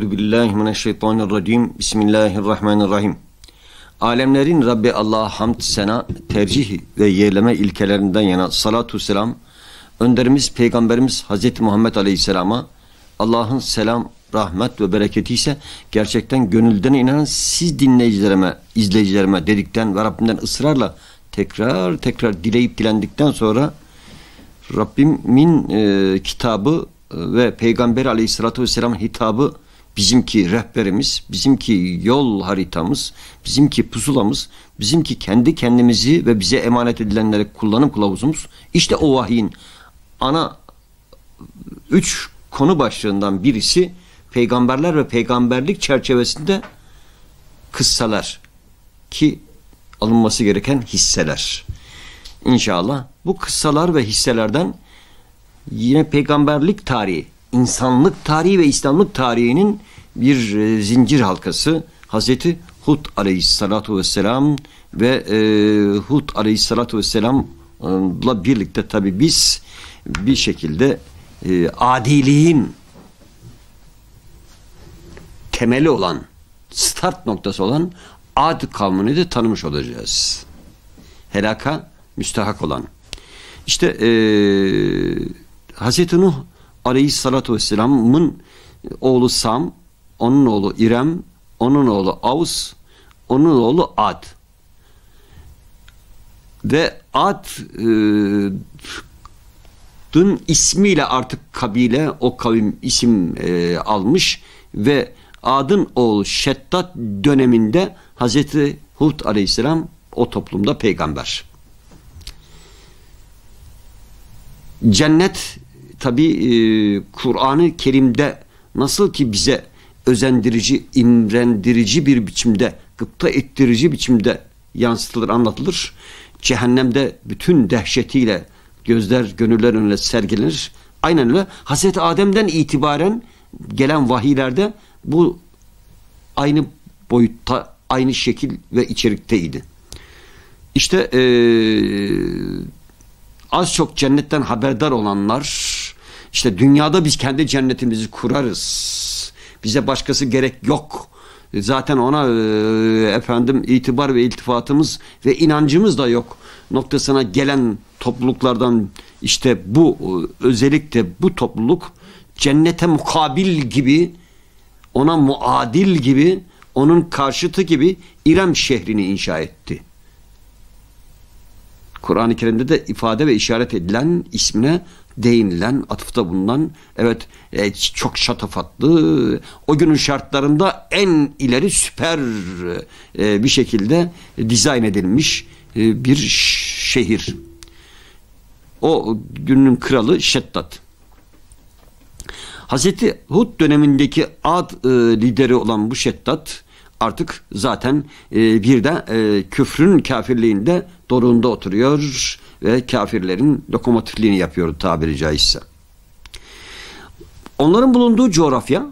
Euzu billahi mineşşeytanirracim. Bismillahirrahmanirrahim. Alemlerin Rabbi Allah'a hamd sena tercih ve yerleme ilkelerinden yana salatu selam önderimiz peygamberimiz Hazreti Muhammed Aleyhisselam'a Allah'ın selam, rahmet ve bereketi ise gerçekten gönülden inanan siz dinleyicilerime, izleyicilerime dedikten ve Rabbimden ısrarla tekrar tekrar dileyip dilendikten sonra Rabbimin e, kitabı e, ve Peygamber aleyhissalatü vesselamın hitabı Bizimki rehberimiz, bizimki yol haritamız, bizimki pusulamız, bizimki kendi kendimizi ve bize emanet edilenleri kullanım kılavuzumuz. İşte o vahyin ana üç konu başlığından birisi peygamberler ve peygamberlik çerçevesinde kıssalar ki alınması gereken hisseler. İnşallah bu kıssalar ve hisselerden yine peygamberlik tarihi insanlık tarihi ve İslamlık tarihinin bir e, zincir halkası Hazreti Hud aleyhissalatu vesselam ve e, Hud aleyhissalatu vesselamla birlikte tabi biz bir şekilde e, adiliğin temeli olan start noktası olan Ad kavmini de tanımış olacağız. Helaka müstahak olan. İşte e, Hazreti Nuh aleyhissalatü vesselamın oğlu Sam, onun oğlu İrem, onun oğlu Avus, onun oğlu Ad. Ve Ad'ın e, ismiyle artık kabile o kavim isim e, almış ve Ad'ın oğlu Şeddat döneminde Hazreti Hud aleyhisselam o toplumda peygamber. Cennet tabi e, Kur'an-ı Kerim'de nasıl ki bize özendirici, imrendirici bir biçimde, gıpta ettirici biçimde yansıtılır, anlatılır. Cehennemde bütün dehşetiyle gözler, gönüller önüne sergilenir. Aynen öyle. Hazreti Adem'den itibaren gelen vahiylerde bu aynı boyutta, aynı şekil ve içerikteydi. İşte ee, az çok cennetten haberdar olanlar işte dünyada biz kendi cennetimizi kurarız. Bize başkası gerek yok. Zaten ona e, efendim itibar ve iltifatımız ve inancımız da yok noktasına gelen topluluklardan işte bu e, özellikle bu topluluk cennete mukabil gibi ona muadil gibi onun karşıtı gibi İrem şehrini inşa etti. Kur'an-ı Kerim'de de ifade ve işaret edilen ismine değinilen, atıfta bulunan evet e, çok şatafatlı o günün şartlarında en ileri süper e, bir şekilde e, dizayn edilmiş e, bir şehir. O günün kralı Şeddat. Hazreti Hud dönemindeki ad e, lideri olan bu Şeddat artık zaten e, bir de e, küfrün kafirliğinde doruğunda oturuyor ve kafirlerin lokomotifliğini yapıyor tabiri caizse. Onların bulunduğu coğrafya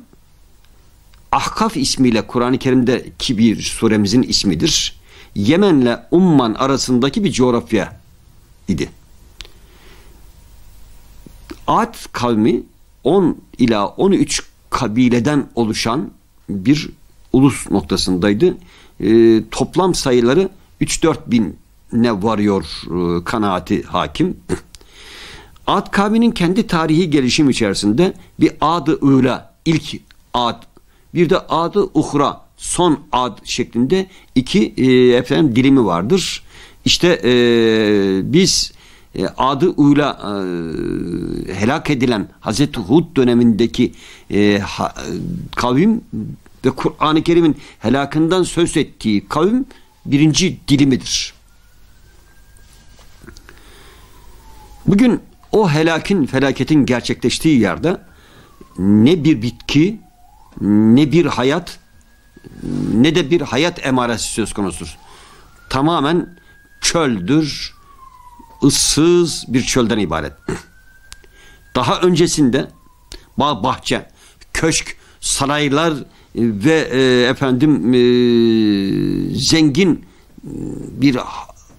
Ahkaf ismiyle Kur'an-ı Kerim'deki bir suremizin ismidir. Yemen'le Umman arasındaki bir coğrafya idi. Ad kavmi 10 ila 13 kabileden oluşan bir ulus noktasındaydı. E, toplam sayıları 3-4 bin ne varıyor e, kanaati hakim. Ad kavminin kendi tarihi gelişim içerisinde bir adı ıla ilk ad bir de adı uhra son ad şeklinde iki e, efendim dilimi vardır. İşte e, biz e, adı ula e, helak edilen Hazreti Hud dönemindeki e, ha, kavim ve Kur'an-ı Kerim'in helakından söz ettiği kavim birinci dilimidir. Bugün o helakin, felaketin gerçekleştiği yerde ne bir bitki, ne bir hayat, ne de bir hayat emaresi söz konusudur. Tamamen çöldür, ıssız bir çölden ibaret. Daha öncesinde bağ, bahçe, köşk, saraylar, e, ve e, efendim e, zengin e, bir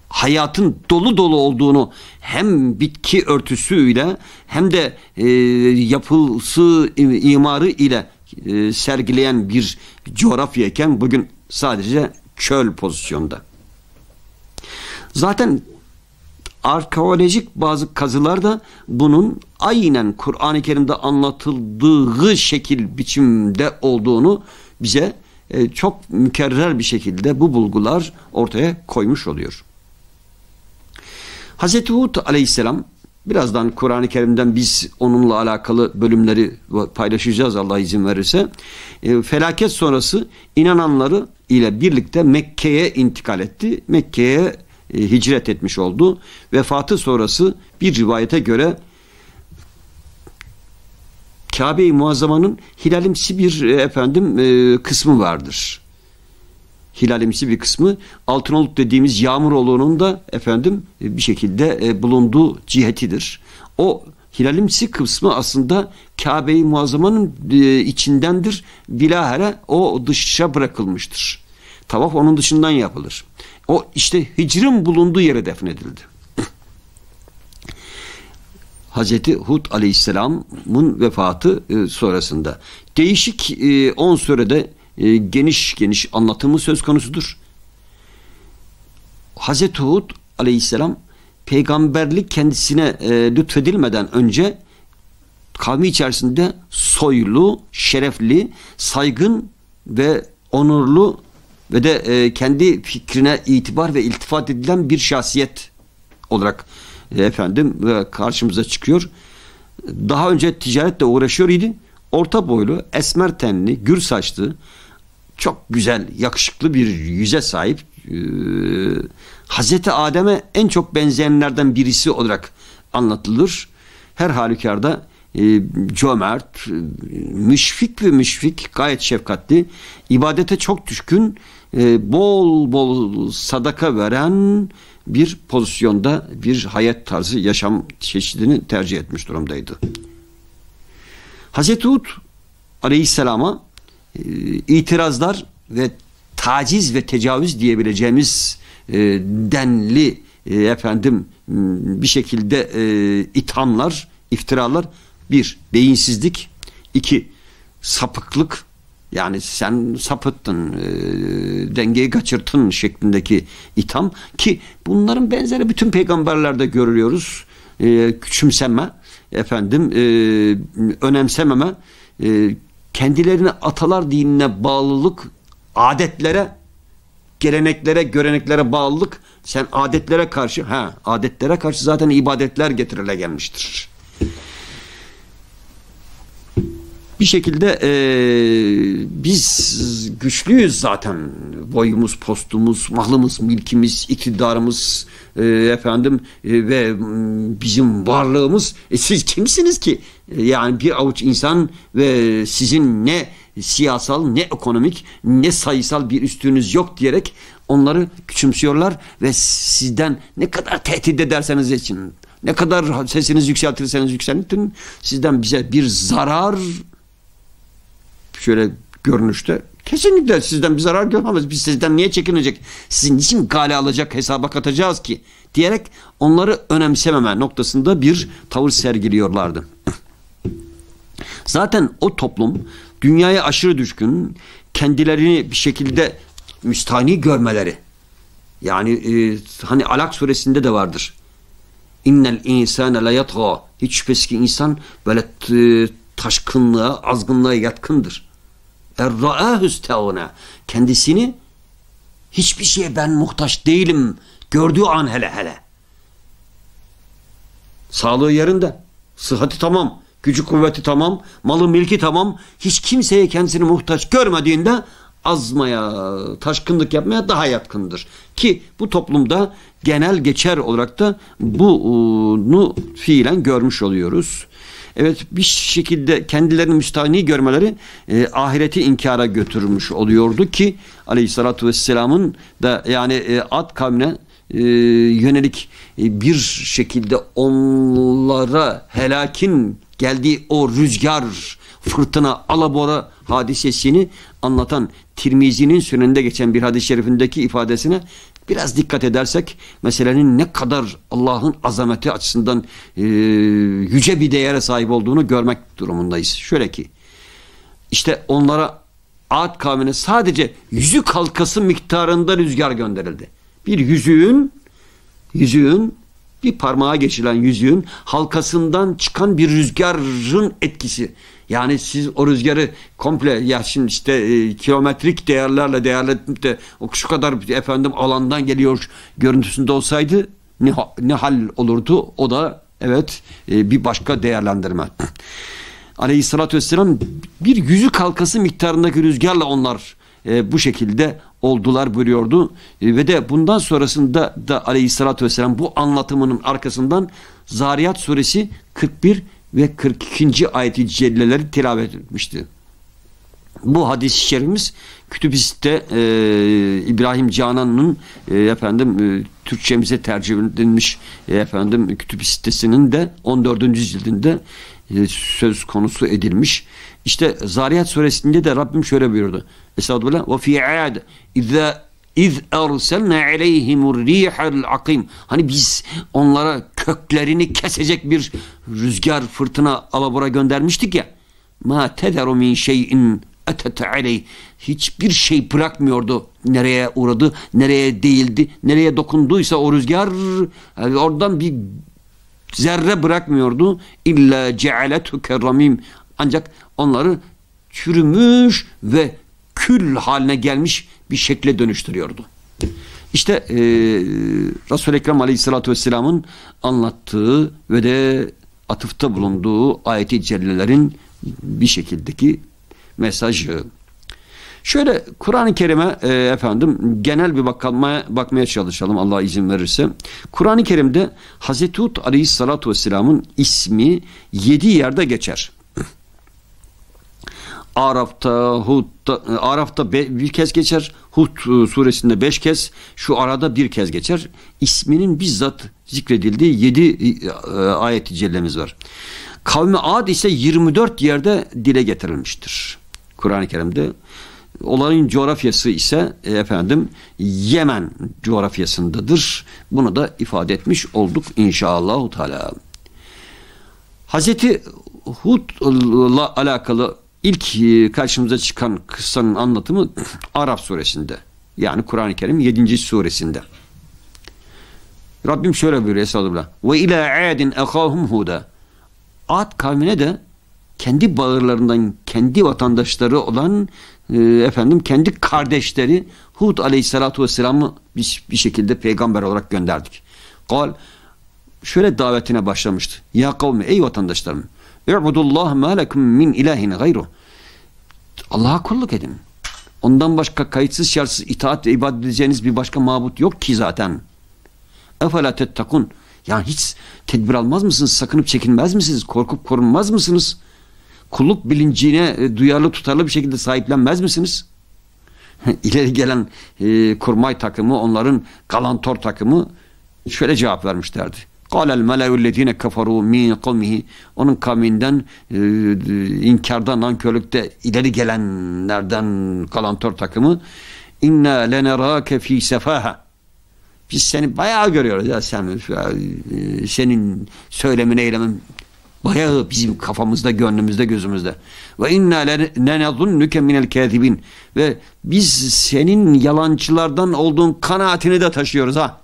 hayatın dolu dolu olduğunu hem bitki örtüsüyle hem de e, yapısı imarı ile e, sergileyen bir coğrafyayken bugün sadece çöl pozisyonda. Zaten arkeolojik bazı kazılar da bunun aynen Kur'an-ı Kerim'de anlatıldığı şekil biçimde olduğunu bize e, çok mükerrer bir şekilde bu bulgular ortaya koymuş oluyor. Hz. Hud aleyhisselam birazdan Kur'an-ı Kerim'den biz onunla alakalı bölümleri paylaşacağız Allah izin verirse. E, felaket sonrası inananları ile birlikte Mekke'ye intikal etti. Mekke'ye e, hicret etmiş oldu. Vefatı sonrası bir rivayete göre Kabe-i Muazzama'nın hilalimsi bir e, efendim e, kısmı vardır. Hilalimsi bir kısmı altınoluk dediğimiz yağmur oluğunun da efendim bir şekilde bulunduğu cihetidir. O hilalimsi kısmı aslında Kabe-i Muazzama'nın içindendir. Bilahare o dışa bırakılmıştır. Tavaf onun dışından yapılır. O işte hicrin bulunduğu yere defnedildi. Hazreti Hud Aleyhisselam'ın vefatı e, sonrasında. Değişik 10 e, sürede e, geniş geniş anlatımı söz konusudur. Hazreti Hud Aleyhisselam peygamberlik kendisine e, lütfedilmeden önce kavmi içerisinde soylu, şerefli, saygın ve onurlu ve de e, kendi fikrine itibar ve iltifat edilen bir şahsiyet olarak e, efendim e, karşımıza çıkıyor. Daha önce ticaretle uğraşıyor idi. Orta boylu, esmer tenli, gür saçlı, çok güzel, yakışıklı bir yüze sahip e, Hazreti Adem'e en çok benzeyenlerden birisi olarak anlatılır. Her halükarda e, cömert, e, müşfik ve müşfik, gayet şefkatli, ibadete çok düşkün e, bol bol sadaka veren bir pozisyonda bir hayat tarzı yaşam çeşidini tercih etmiş durumdaydı. Hazreti Hud aleyhisselama e, itirazlar ve taciz ve tecavüz diyebileceğimiz e, denli efendim bir şekilde e, ithamlar, iftiralar bir beyinsizlik, iki sapıklık, yani sen sapıttın, e, dengeyi kaçırttın şeklindeki itham ki bunların benzeri bütün peygamberlerde görülüyoruz. E, küçümseme, efendim e, önemsememe, e, kendilerine atalar dinine bağlılık, adetlere, geleneklere, göreneklere bağlılık. Sen adetlere karşı, ha adetlere karşı zaten ibadetler getirile gelmiştir bir şekilde e, biz güçlüyüz zaten. Boyumuz, postumuz, malımız, milkimiz, iktidarımız e, efendim e, ve bizim varlığımız. E, siz kimsiniz ki? E, yani bir avuç insan ve sizin ne siyasal ne ekonomik ne sayısal bir üstünüz yok diyerek onları küçümsüyorlar ve sizden ne kadar tehdit ederseniz için ne kadar sesiniz yükseltirseniz yükseltin sizden bize bir zarar şöyle görünüşte kesinlikle sizden bir zarar görmemiz. Biz sizden niye çekinecek? Sizin için gale alacak hesaba katacağız ki diyerek onları önemsememe noktasında bir tavır sergiliyorlardı. Zaten o toplum dünyaya aşırı düşkün, kendilerini bir şekilde müstahni görmeleri. Yani e, hani Alak suresinde de vardır. İnnel insane la Hiç şüphesiz ki insan böyle e, taşkınlığa, azgınlığa yatkındır. اَرْرَآهُسْ Kendisini hiçbir şeye ben muhtaç değilim gördüğü an hele hele. Sağlığı yerinde, sıhhati tamam, gücü kuvveti tamam, malı milki tamam. Hiç kimseye kendisini muhtaç görmediğinde azmaya, taşkınlık yapmaya daha yatkındır. Ki bu toplumda genel geçer olarak da bunu fiilen görmüş oluyoruz evet bir şekilde kendilerini müstahni görmeleri e, ahireti inkara götürmüş oluyordu ki aleyhissalatü vesselamın da yani e, ad kavmine e, yönelik e, bir şekilde onlara helakin geldiği o rüzgar fırtına alabora hadisesini anlatan Tirmizi'nin süneninde geçen bir hadis-i şerifindeki ifadesine biraz dikkat edersek meselenin ne kadar Allah'ın azameti açısından e, yüce bir değere sahip olduğunu görmek durumundayız. Şöyle ki işte onlara Ad kavmine sadece yüzük halkası miktarında rüzgar gönderildi. Bir yüzüğün yüzüğün bir parmağa geçilen yüzüğün halkasından çıkan bir rüzgarın etkisi yani siz o rüzgarı komple ya şimdi işte e, kilometrik değerlerle değerlendirip de o şu kadar efendim alandan geliyor görüntüsünde olsaydı ne, ne hal olurdu? O da evet e, bir başka değerlendirme. Aleyhissalatü vesselam bir yüzü kalkası miktarındaki rüzgarla onlar e, bu şekilde oldular buyuruyordu. E, ve de bundan sonrasında da aleyhissalatü vesselam bu anlatımının arkasından Zariyat suresi 41 ve 42. ayeti celleleri tilavet etmişti. Bu hadis-i şerifimiz Kütübiste e, İbrahim Canan'ın e, efendim e, Türkçemize tercüme edilmiş e, efendim Kütübistesinin de 14. cildinde e, söz konusu edilmiş. İşte Zariyat suresinde de Rabbim şöyle buyurdu. Estağfurullah Ve fi ad izâ İz erselne aleyhimur rihel akim. Hani biz onlara köklerini kesecek bir rüzgar, fırtına, alabora göndermiştik ya. Ma tederu min şeyin etete aleyh. Hiçbir şey bırakmıyordu. Nereye uğradı, nereye değildi, nereye dokunduysa o rüzgar yani oradan bir zerre bırakmıyordu. İlla cealetuke keramim. Ancak onları çürümüş ve kül haline gelmiş bir şekle dönüştürüyordu. İşte e, Resul-i Ekrem Aleyhisselatü Vesselam'ın anlattığı ve de atıfta bulunduğu ayeti cellelerin bir şekildeki mesajı. Şöyle Kur'an-ı Kerim'e e, efendim genel bir bakmaya, bakmaya çalışalım Allah izin verirse. Kur'an-ı Kerim'de Hazreti Hud Aleyhisselatü Vesselam'ın ismi yedi yerde geçer. Araf'ta, Hud'da, e, Araf'ta bir kez geçer. Hud e, suresinde beş kez, şu arada bir kez geçer. İsminin bizzat zikredildiği yedi e, e, ayet-i cellemiz var. Kavmi Ad ise 24 yerde dile getirilmiştir. Kur'an-ı Kerim'de. Olanın coğrafyası ise efendim Yemen coğrafyasındadır. Bunu da ifade etmiş olduk inşallah. Teala. Hazreti Hud'la alakalı İlk e, karşımıza çıkan kıssanın anlatımı Arap suresinde. Yani Kur'an-ı Kerim 7. suresinde. Rabbim şöyle buyuruyor Estağfirullah. Ve ila adin ekahum huda. Ad kavmine de kendi bağırlarından kendi vatandaşları olan e, efendim kendi kardeşleri Hud aleyhissalatu vesselam'ı bir, bir şekilde peygamber olarak gönderdik. Kal şöyle davetine başlamıştı. Ya kavmi ey vatandaşlarım İ'budullah ma lekum min ilahin gayruh. Allah'a kulluk edin. Ondan başka kayıtsız şartsız itaat ve ibadet edeceğiniz bir başka mabut yok ki zaten. Efela tettakun. Yani hiç tedbir almaz mısınız? Sakınıp çekinmez misiniz? Korkup korunmaz mısınız? Kulluk bilincine e, duyarlı tutarlı bir şekilde sahiplenmez misiniz? İleri gelen e, kurmay takımı, onların galantor takımı şöyle cevap vermişlerdi. قَالَ الْمَلَيُ الَّذ۪ينَ كَفَرُوا مِنْ قَوْمِهِ Onun kavminden e, e inkarda, nankörlükte ileri gelenlerden kalantör takımı اِنَّا لَنَرَاكَ ف۪ي سَفَاهَ Biz seni bayağı görüyoruz ya sen, e, senin söylemin, eylemin bayağı bizim kafamızda, gönlümüzde, gözümüzde. Ve inna lenezunnuke minel kâzibin. Ve biz senin yalancılardan olduğun kanaatini de taşıyoruz ha.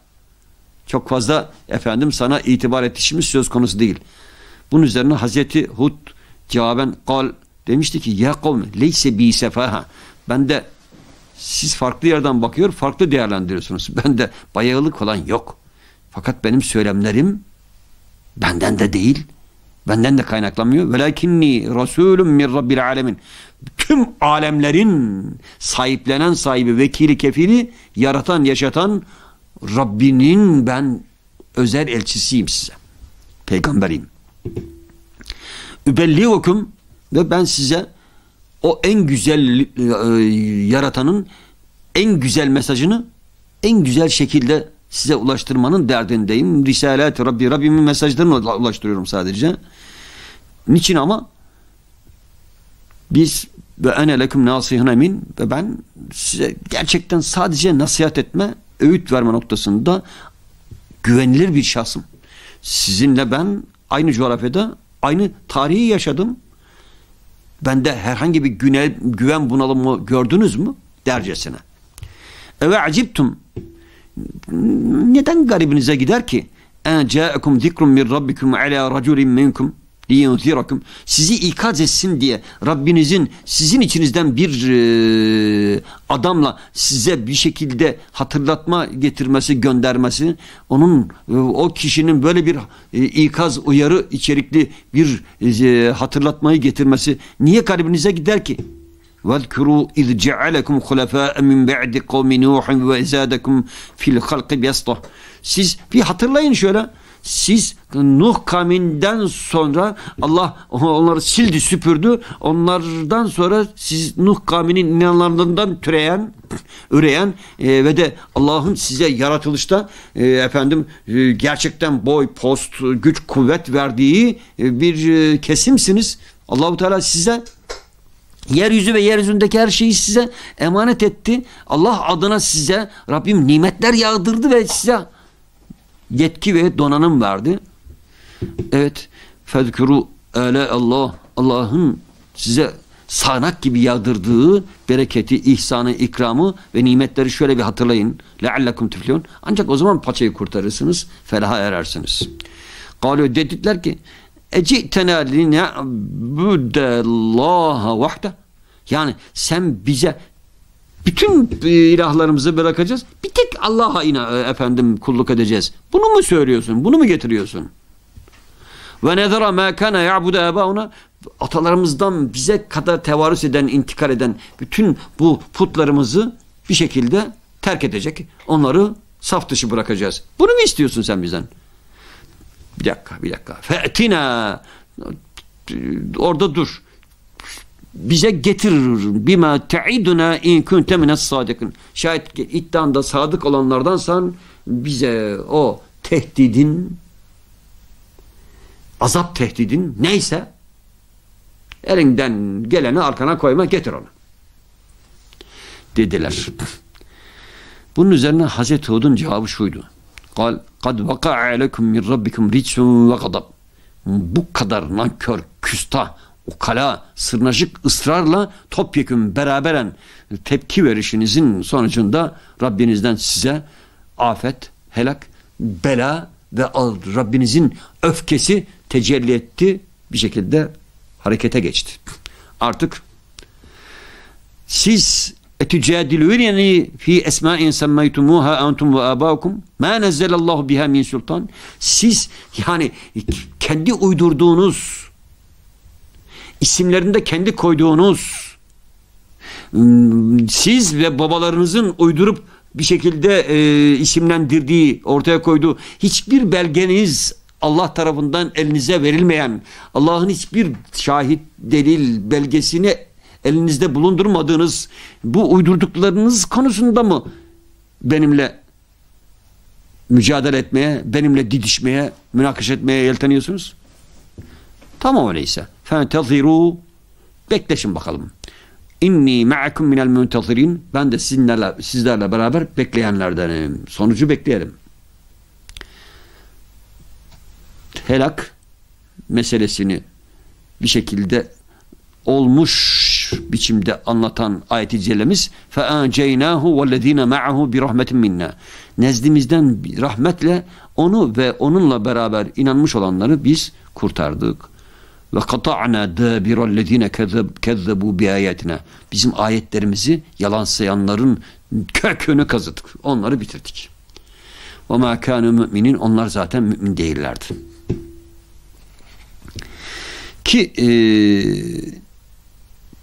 Çok fazla efendim sana itibar etişimiz söz konusu değil. Bunun üzerine Hazreti Hud cevaben kal demişti ki ya kavmi leyse bi sefaha. Ben de siz farklı yerden bakıyor, farklı değerlendiriyorsunuz. Ben de bayağılık falan yok. Fakat benim söylemlerim benden de değil, benden de kaynaklanmıyor. Velakinni rasulüm min rabbil alemin. Tüm alemlerin sahiplenen sahibi, vekili, kefili, yaratan, yaşatan Rabbinin ben özel elçisiyim size. Peygamberiyim. Übellivukum ve ben size o en güzel e, yaratanın en güzel mesajını en güzel şekilde size ulaştırmanın derdindeyim. Risalet Rabbi Rabbimin mesajlarını ulaştırıyorum sadece. Niçin ama? Biz ve ene leküm nasihin emin ve ben size gerçekten sadece nasihat etme öğüt verme noktasında güvenilir bir şahsım. Sizinle ben aynı coğrafyada aynı tarihi yaşadım. Bende herhangi bir güne, güven bunalımı gördünüz mü? Dercesine. Eve aciptum. Neden garibinize gider ki? En ca'ekum zikrum min rabbikum ala raculin minkum liyunzirakum sizi ikaz etsin diye Rabbinizin sizin içinizden bir e, adamla size bir şekilde hatırlatma getirmesi göndermesi onun e, o kişinin böyle bir e, ikaz uyarı içerikli bir hatırlatmayı getirmesi niye kalbinize gider ki? وَذْكُرُوا اِذْ جَعَلَكُمْ خُلَفَاءَ مِنْ بَعْدِ قَوْمِ نُوحٍ وَاِزَادَكُمْ فِي الْخَلْقِ بِيَسْطَةِ Siz bir hatırlayın şöyle siz Nuh kavminden sonra Allah onları sildi süpürdü. Onlardan sonra siz Nuh kavminin inanlarından türeyen, üreyen e, ve de Allah'ın size yaratılışta e, efendim e, gerçekten boy, post, güç, kuvvet verdiği e, bir e, kesimsiniz. Allahu Teala size Yeryüzü ve yeryüzündeki her şeyi size emanet etti. Allah adına size Rabbim nimetler yağdırdı ve size yetki ve donanım verdi. Evet. Fezkuru ele Allah. Allah'ın size sağanak gibi yağdırdığı bereketi, ihsanı, ikramı ve nimetleri şöyle bir hatırlayın. لَعَلَّكُمْ تُفْلِيُونَ Ancak o zaman paçayı kurtarırsınız, felaha erersiniz. Galio dediler ki اَجِئْتَنَا لِنَعْبُدَ اللّٰهَ وَحْدَ Yani sen bize bütün e, ilahlarımızı bırakacağız. Bir tek Allah'a ina e, efendim kulluk edeceğiz. Bunu mu söylüyorsun? Bunu mu getiriyorsun? Ve nezara ma kana ya'budu abauna atalarımızdan bize kadar tevarüs eden, intikal eden bütün bu putlarımızı bir şekilde terk edecek. Onları saf dışı bırakacağız. Bunu mu istiyorsun sen bizden? Bir dakika, bir dakika. Fe'tina orada dur bize getirir. Bima te'iduna in kunte mines sadikin. Şayet iddanda sadık olanlardansan bize o tehdidin azap tehdidin neyse elinden geleni arkana koyma getir onu. Dediler. Bunun üzerine Hazreti Hud'un cevabı şuydu. Kal kad vaka'a aleykum min rabbikum ve gadab. Bu kadar nankör, küstah, ukala sırnaşık ısrarla topyekun beraberen tepki verişinizin sonucunda Rabbinizden size afet, helak, bela ve Rabbinizin öfkesi tecelli etti bir şekilde harekete geçti. Artık siz etücadilûneni fi insan maytumuha entum ve âbâukum mâ nezzelallahu biha min sultan siz yani kendi uydurduğunuz isimlerinde kendi koyduğunuz ıı, siz ve babalarınızın uydurup bir şekilde e, isimlendirdiği, ortaya koyduğu hiçbir belgeniz Allah tarafından elinize verilmeyen, Allah'ın hiçbir şahit, delil, belgesini elinizde bulundurmadığınız bu uydurduklarınız konusunda mı benimle mücadele etmeye, benimle didişmeye, münakaş etmeye yelteniyorsunuz? Tamam öyleyse. Fenteziru. Bekleşin bakalım. İnni ma'akum minel müntezirin. Ben de sizinle, sizlerle beraber bekleyenlerdenim. Sonucu bekleyelim. Helak meselesini bir şekilde olmuş biçimde anlatan ayet-i cellemiz فَاَنْجَيْنَاهُ وَالَّذ۪ينَ bi بِرَحْمَةٍ minna. Nezdimizden rahmetle onu ve onunla beraber inanmış olanları biz kurtardık ve kata'na dâbirellezine kezzebû bi ayatina. Bizim ayetlerimizi yalan sayanların kökünü kazıdık. Onları bitirdik. Ve mâ kânü müminin onlar zaten mümin değillerdi. Ki e,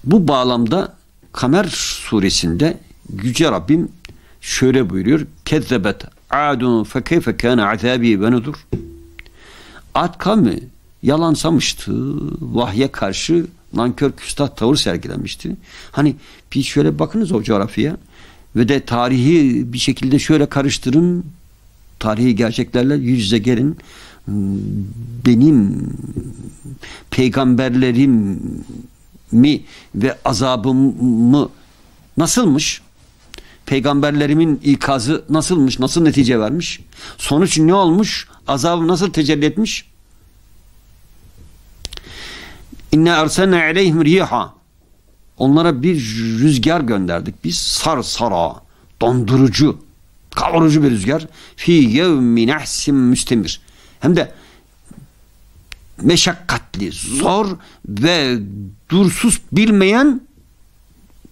bu bağlamda Kamer suresinde Yüce Rabbim şöyle buyuruyor. Kezzebet adun fe keyfe kâne azâbi ve Ad kavmi Yalansamıştı, Vahye karşı nankör küstah tavır sergilenmişti. Hani bir şöyle bakınız o coğrafyaya ve de tarihi bir şekilde şöyle karıştırın tarihi gerçeklerle yüz yüze gelin benim peygamberlerim mi ve azabım mı nasılmış? Peygamberlerimin ikazı nasılmış? Nasıl netice vermiş? Sonuç ne olmuş? Azabım nasıl tecelli etmiş? İnne erselne aleyhim riha. Onlara bir rüzgar gönderdik. Biz sar sara, dondurucu, kavurucu bir rüzgar. Fi yevmi nehsim müstemir. Hem de meşakkatli, zor ve dursuz bilmeyen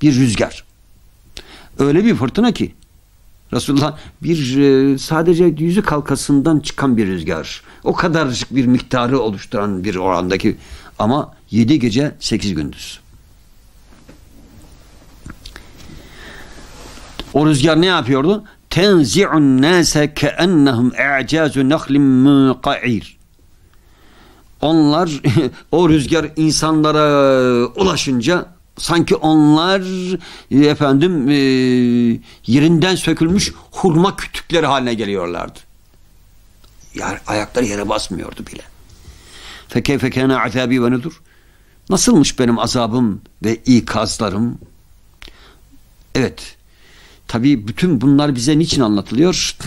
bir rüzgar. Öyle bir fırtına ki Resulullah bir e, sadece yüzü kalkasından çıkan bir rüzgar. O kadarcık bir miktarı oluşturan bir orandaki ama Yedi gece sekiz gündüz. O rüzgar ne yapıyordu? Tenzi'un nase keennehum e'cazu nahlim muqa'ir. Onlar o rüzgar insanlara e, ulaşınca sanki onlar e, efendim e, yerinden sökülmüş hurma kütükleri haline geliyorlardı. Yani ayakları yere basmıyordu bile. Fekeyfe kâne azâbî ve nudur. Nasılmış benim azabım ve ikazlarım? Evet. Tabii bütün bunlar bize niçin anlatılıyor?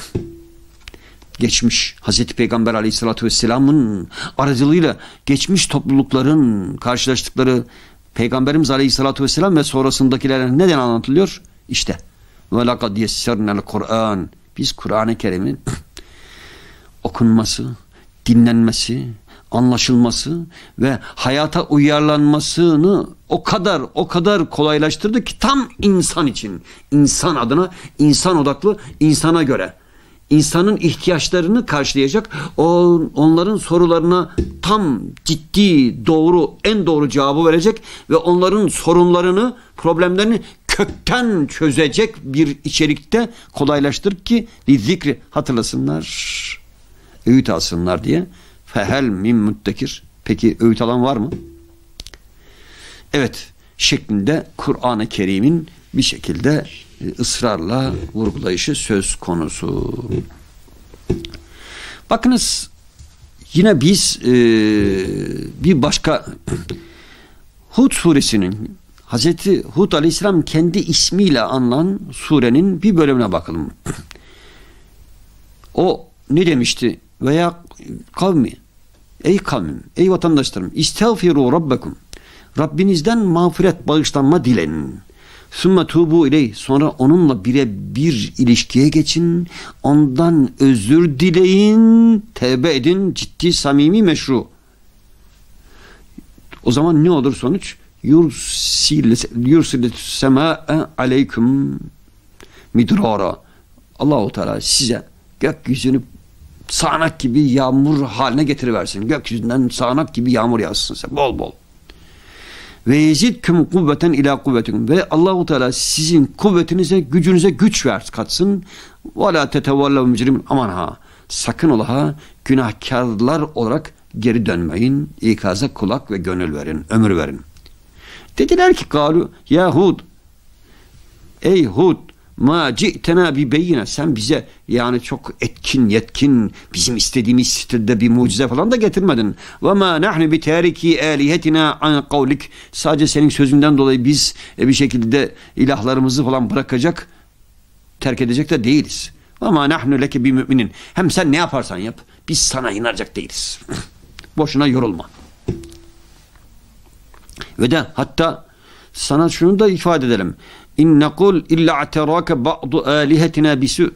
geçmiş Hazreti Peygamber aleyhissalatü vesselamın aracılığıyla geçmiş toplulukların karşılaştıkları Peygamberimiz aleyhissalatü vesselam ve sonrasındakilere neden anlatılıyor? İşte ve lakad Kur'an biz Kur'an-ı Kerim'in okunması, dinlenmesi, anlaşılması ve hayata uyarlanmasını o kadar o kadar kolaylaştırdı ki tam insan için, insan adına, insan odaklı, insana göre insanın ihtiyaçlarını karşılayacak o, onların sorularına tam ciddi doğru en doğru cevabı verecek ve onların sorunlarını problemlerini kökten çözecek bir içerikte kolaylaştır ki zikri hatırlasınlar öğüt alsınlar diye Fehel min müttekir. Peki öğüt alan var mı? Evet şeklinde Kur'an-ı Kerim'in bir şekilde e, ısrarla vurgulayışı söz konusu. Bakınız yine biz e, bir başka Hud suresinin Hazreti Hud aleyhisselam kendi ismiyle anılan surenin bir bölümüne bakalım. O ne demişti? Veya kavmi Ey kavmim, ey vatandaşlarım, istağfiru rabbekum. Rabbinizden mağfiret, bağışlanma dilenin. Sümme tubu iley. Sonra onunla birebir ilişkiye geçin. Ondan özür dileyin. Tevbe edin. Ciddi, samimi, meşru. O zaman ne olur sonuç? Yursilet sema aleyküm midrara. Allahu Teala size gökyüzünü sağanak gibi yağmur haline getiriversin. Gökyüzünden sağanak gibi yağmur yağsın size bol bol. Ve yezidküm kuvveten ila kuvvetin ve Allahu Teala sizin kuvvetinize, gücünüze güç ver katsın. Ve la tetevallav mücrim aman ha. Sakın ola ha günahkarlar olarak geri dönmeyin. İkaza kulak ve gönül verin, ömür verin. Dediler ki galu Yahud, Ey Hud Ma ci'tena bi beyine. Sen bize yani çok etkin, yetkin, bizim istediğimiz stilde bir mucize falan da getirmedin. Ve ma nahnu bi tariki alihetina an kavlik. Sadece senin sözünden dolayı biz e, bir şekilde ilahlarımızı falan bırakacak, terk edecek de değiliz. Ve ma nahnu leke bi müminin. Hem sen ne yaparsan yap, biz sana inanacak değiliz. Boşuna yorulma. Ve de hatta sana şunu da ifade edelim. İn nekul illa aterake ba'du alihetina bisu.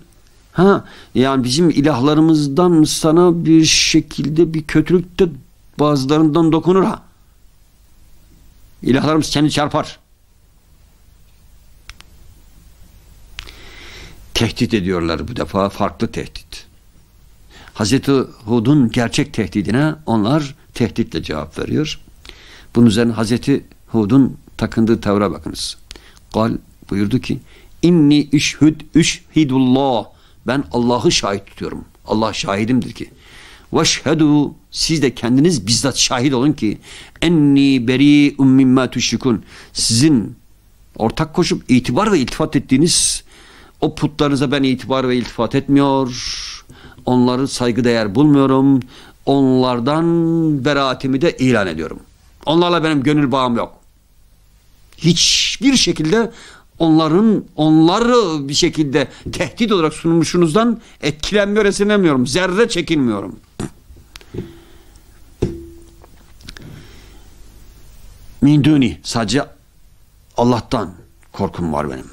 Ha yani bizim ilahlarımızdan sana bir şekilde bir kötülük de bazılarından dokunur ha. İlahlarımız seni çarpar. Tehdit ediyorlar bu defa farklı tehdit. Hazreti Hud'un gerçek tehdidine onlar tehditle cevap veriyor. Bunun üzerine Hazreti Hud'un takındığı tavra bakınız. Kal buyurdu ki İnni üşhüd üşhidullah. ben Allah'ı şahit tutuyorum. Allah şahidimdir ki. Veşhedû siz de kendiniz bizzat şahit olun ki enni beri mimma tuşrikun sizin ortak koşup itibar ve iltifat ettiğiniz o putlarınıza ben itibar ve iltifat etmiyor. Onları saygıdeğer bulmuyorum. Onlardan beraatimi de ilan ediyorum. Onlarla benim gönül bağım yok hiçbir şekilde onların onları bir şekilde tehdit olarak sunulmuşunuzdan etkilenmiyor, esinlemiyorum. Zerre çekinmiyorum. Minduni sadece Allah'tan korkum var benim.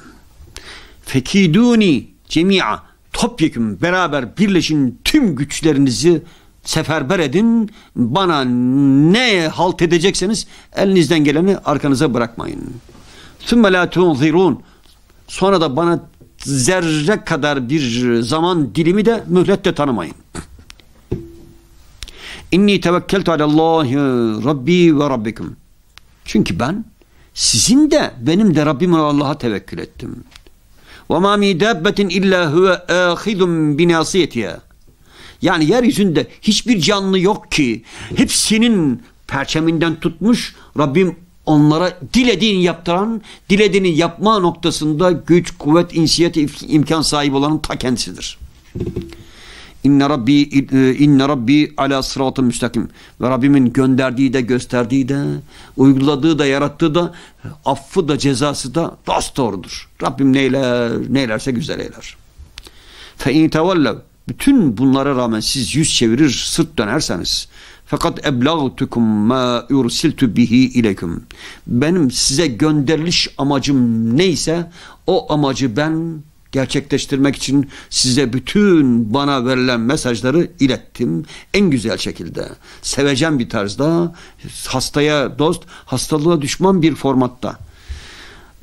Fekiduni cemia topyekun beraber birleşin tüm güçlerinizi seferber edin. Bana ne halt edecekseniz elinizden geleni arkanıza bırakmayın. ثُمَّ لَا تُنْظِرُونَ Sonra da bana zerre kadar bir zaman dilimi de mühlet de tanımayın. İnni tevekkeltu alallahi rabbi ve rabbikum. Çünkü ben sizin de benim de Rabbim Allah'a tevekkül ettim. Ve ma mi dabbetin illa huve ahidun bi yani yeryüzünde hiçbir canlı yok ki hepsinin perçeminden tutmuş Rabbim onlara dilediğini yaptıran, dilediğini yapma noktasında güç, kuvvet, insiyet, imkan sahibi olanın ta kendisidir. İnne Rabbi e, inne Rabbi ala sıratı müstakim. Ve Rabbimin gönderdiği de gösterdiği de uyguladığı da yarattığı da affı da cezası da dost doğrudur. Rabbim neyler neylerse güzel eyler. Fe in bütün bunlara rağmen siz yüz çevirir, sırt dönerseniz fakat eblagtukum ma ursiltu bihi ileküm. Benim size gönderiliş amacım neyse o amacı ben gerçekleştirmek için size bütün bana verilen mesajları ilettim. En güzel şekilde, sevecen bir tarzda, hastaya dost, hastalığa düşman bir formatta.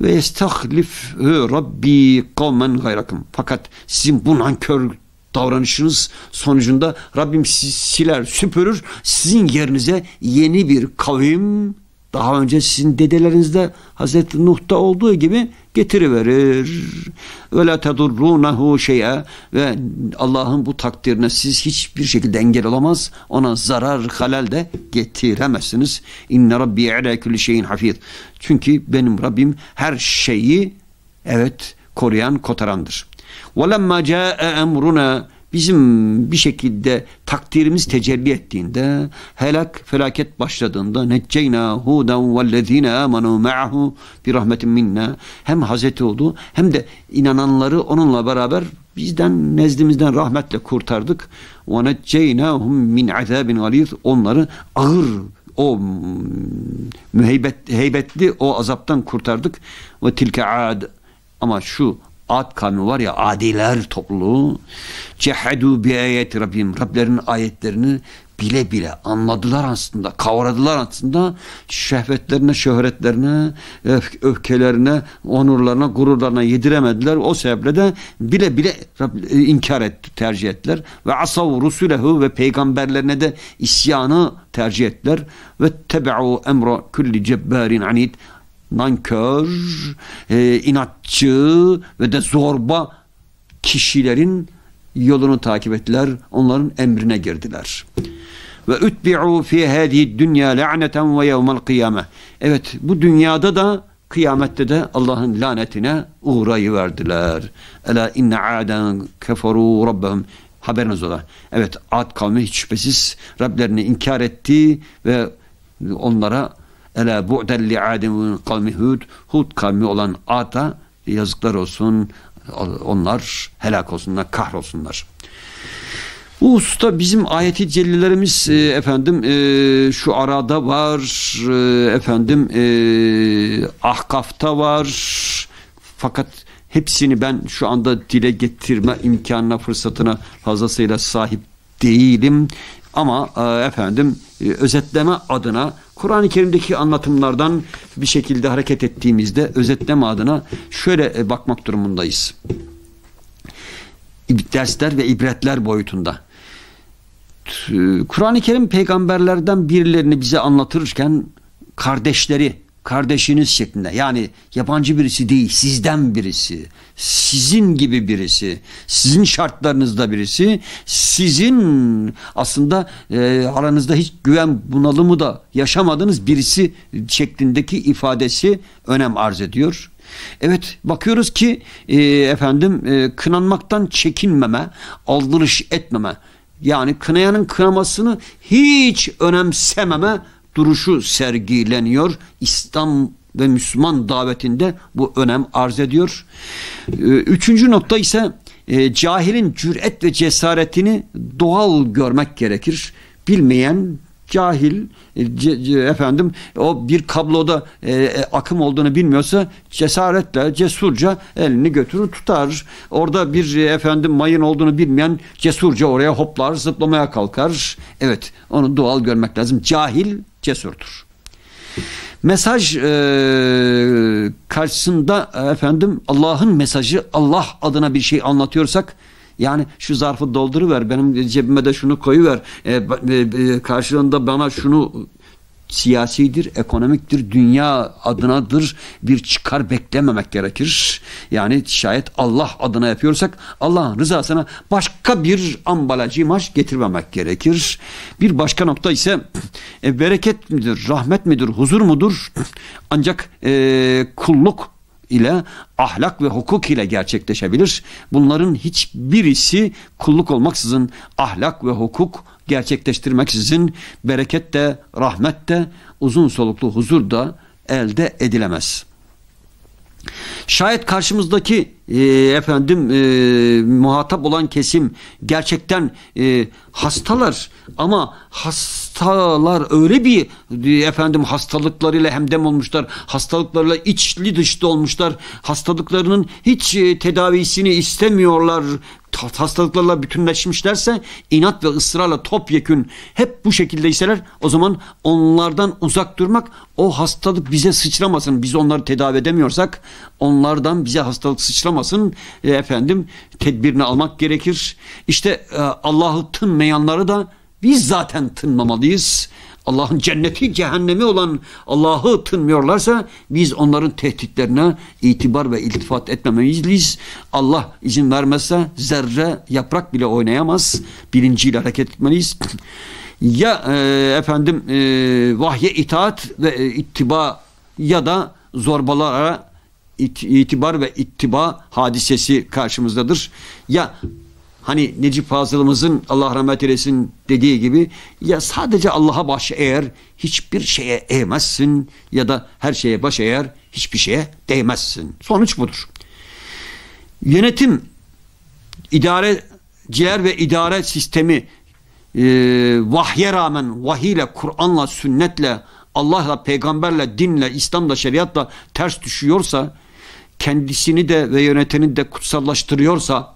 Ve estahlifü rabbi kavmen gayrakum. Fakat sizin bu nankör davranışınız sonucunda Rabbim sizi siler, süpürür. Sizin yerinize yeni bir kavim daha önce sizin dedelerinizde Hazreti Nuh'ta olduğu gibi getiriverir. Ve la tedurrunehu şeye ve Allah'ın bu takdirine siz hiçbir şekilde engel olamaz. Ona zarar, halal de getiremezsiniz. İnne rabbi ala kulli şeyin hafiz. Çünkü benim Rabbim her şeyi evet koruyan, kotarandır. وَلَمَّا جَاءَ اَمْرُنَا Bizim bir şekilde takdirimiz tecelli ettiğinde helak felaket başladığında necceyna huden vellezine amenu ma'hu bir rahmetin minna hem Hazreti oldu hem de inananları onunla beraber bizden nezdimizden rahmetle kurtardık. Ve necceynahum min azabin galiz onları ağır o müheybet heybetli o azaptan kurtardık. Ve tilke ad ama şu Ad kavmi var ya adiler topluluğu cehedu bi ayet Rabbim Rablerinin ayetlerini bile bile anladılar aslında kavradılar aslında şehvetlerine şöhretlerine öf öfkelerine onurlarına gururlarına yediremediler o sebeple de bile bile e, inkar etti tercih ettiler ve asav rusulehu ve peygamberlerine de isyanı tercih ettiler ve tebe'u emra kulli cebbarin anid nankör, e, inatçı ve de zorba kişilerin yolunu takip ettiler. Onların emrine girdiler. Ve ütbi'u fi hadi dünya la'neten ve yevmel kıyame. Evet bu dünyada da kıyamette de Allah'ın lanetine uğrayıverdiler. Ela inne aden keferu rabbahum. Haberiniz ola. Evet Ad kavmi hiç şüphesiz Rablerini inkar etti ve onlara Ela bu'den li adem kavmi Hud. Hud kavmi olan ata yazıklar olsun. Onlar helak olsunlar, kahrolsunlar. Bu usta bizim ayeti cellilerimiz e, efendim e, şu arada var e, efendim e, ahkafta var fakat hepsini ben şu anda dile getirme imkanına fırsatına fazlasıyla sahip değilim ama e, efendim e, özetleme adına Kur'an-ı Kerim'deki anlatımlardan bir şekilde hareket ettiğimizde özetleme adına şöyle e, bakmak durumundayız. Dersler ve ibretler boyutunda. Kur'an-ı Kerim peygamberlerden birilerini bize anlatırken kardeşleri kardeşiniz şeklinde yani yabancı birisi değil sizden birisi sizin gibi birisi sizin şartlarınızda birisi sizin aslında e, aranızda hiç güven bunalımı da yaşamadığınız birisi şeklindeki ifadesi önem arz ediyor. Evet bakıyoruz ki e, efendim e, kınanmaktan çekinmeme aldırış etmeme yani kınayanın kınamasını hiç önemsememe duruşu sergileniyor. İslam ve Müslüman davetinde bu önem arz ediyor. Ee, üçüncü nokta ise e, cahilin cüret ve cesaretini doğal görmek gerekir. Bilmeyen cahil e, ce, ce, efendim o bir kabloda e, e, akım olduğunu bilmiyorsa cesaretle cesurca elini götürür tutar. Orada bir e, efendim mayın olduğunu bilmeyen cesurca oraya hoplar zıplamaya kalkar. Evet onu doğal görmek lazım. Cahil cesurdur. Mesaj e, karşısında efendim Allah'ın mesajı Allah adına bir şey anlatıyorsak yani şu zarfı dolduruver, benim cebime de şunu koyuver, e, e, e, karşılığında bana şunu siyasidir, ekonomiktir, dünya adınadır bir çıkar beklememek gerekir. Yani şayet Allah adına yapıyorsak Allah'ın rızasına başka bir ambalajı imaj getirmemek gerekir. Bir başka nokta ise e, bereket midir, rahmet midir, huzur mudur? Ancak e, kulluk ile ahlak ve hukuk ile gerçekleşebilir. Bunların hiçbirisi kulluk olmaksızın ahlak ve hukuk gerçekleştirmeksizin bereket de rahmet de uzun soluklu huzur da elde edilemez. Şayet karşımızdaki e, efendim e, muhatap olan kesim gerçekten e, hastalar ama has hastalar öyle bir e, efendim hastalıklarıyla hemdem olmuşlar. hastalıklarıyla içli dışlı olmuşlar. Hastalıklarının hiç e, tedavisini istemiyorlar hastalıklarla bütünleşmişlerse inat ve ısrarla topyekün hep bu şekildeyseler o zaman onlardan uzak durmak o hastalık bize sıçramasın. Biz onları tedavi edemiyorsak onlardan bize hastalık sıçramasın. E, efendim tedbirini almak gerekir. işte e, Allah'ı tınmayanları da biz zaten tınmamalıyız. Allah'ın cenneti cehennemi olan Allah'ı tınmıyorlarsa biz onların tehditlerine itibar ve iltifat etmemeliyiz. Allah izin vermezse zerre yaprak bile oynayamaz. Bilinciyle hareket etmeliyiz. Ya e, efendim e, vahye itaat ve e, ittiba ya da zorbalara it, itibar ve ittiba hadisesi karşımızdadır. Ya hani Necip Fazıl'ımızın Allah rahmet eylesin dediği gibi ya sadece Allah'a baş eğer hiçbir şeye eğmezsin ya da her şeye baş eğer hiçbir şeye değmezsin. Sonuç budur. Yönetim, idareciler ve idare sistemi e, vahye rağmen vahiyle, Kur'an'la, sünnetle, Allah'la, peygamberle, dinle, İslam'la, şeriatla ters düşüyorsa kendisini de ve yöneteni de kutsallaştırıyorsa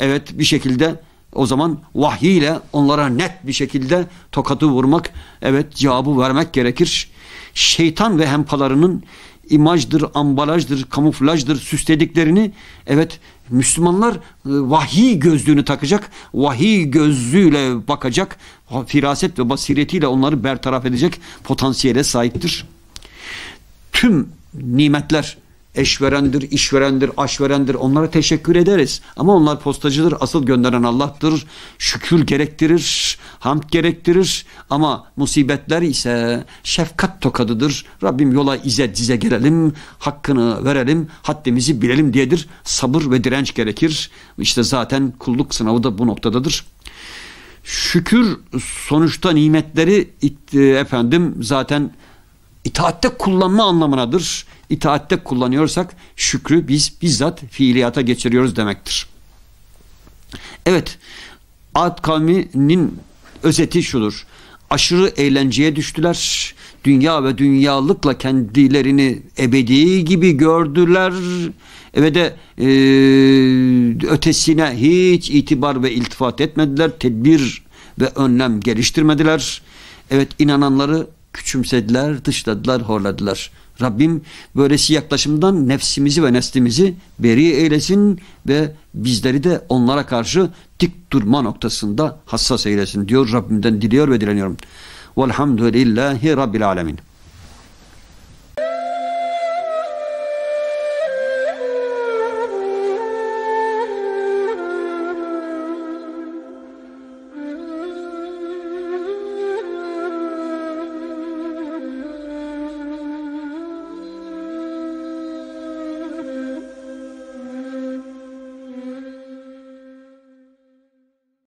evet bir şekilde o zaman vahyiyle onlara net bir şekilde tokatı vurmak, evet cevabı vermek gerekir. Şeytan ve hempalarının imajdır, ambalajdır, kamuflajdır süslediklerini evet Müslümanlar e, vahiy gözlüğünü takacak, vahiy gözlüğüyle bakacak, firaset ve basiretiyle onları bertaraf edecek potansiyele sahiptir. Tüm nimetler eşverendir, işverendir, aşverendir onlara teşekkür ederiz. Ama onlar postacıdır. Asıl gönderen Allah'tır. Şükür gerektirir, hamd gerektirir. Ama musibetler ise şefkat tokadıdır. Rabbim yola ize dize gelelim, hakkını verelim, haddimizi bilelim diyedir. Sabır ve direnç gerekir. İşte zaten kulluk sınavı da bu noktadadır şükür sonuçta nimetleri e, efendim zaten itaatte kullanma anlamınadır itaatte kullanıyorsak şükrü biz bizzat fiiliyata geçiriyoruz demektir. Evet, Ad kavminin özeti şudur. Aşırı eğlenceye düştüler. Dünya ve dünyalıkla kendilerini ebedi gibi gördüler ve de e, ötesine hiç itibar ve iltifat etmediler. Tedbir ve önlem geliştirmediler. Evet inananları küçümsediler, dışladılar, horladılar. Rabbim böylesi yaklaşımdan nefsimizi ve neslimizi beri eylesin ve bizleri de onlara karşı dik durma noktasında hassas eylesin diyor Rabbimden diliyor ve dileniyorum. Velhamdülillahi Rabbil Alemin.